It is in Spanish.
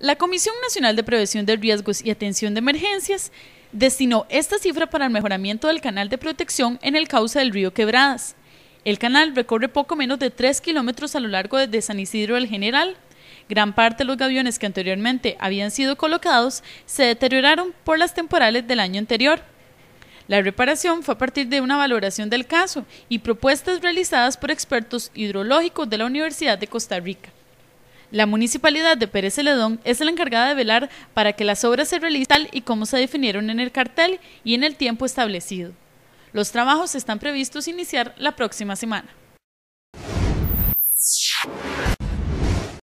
La Comisión Nacional de Prevención de Riesgos y Atención de Emergencias destinó esta cifra para el mejoramiento del canal de protección en el cauce del río Quebradas. El canal recorre poco menos de 3 kilómetros a lo largo de San Isidro del General. Gran parte de los gaviones que anteriormente habían sido colocados se deterioraron por las temporales del año anterior. La reparación fue a partir de una valoración del caso y propuestas realizadas por expertos hidrológicos de la Universidad de Costa Rica. La municipalidad de Pérez Celedón es la encargada de velar para que las obras se realicen tal y como se definieron en el cartel y en el tiempo establecido. Los trabajos están previstos iniciar la próxima semana.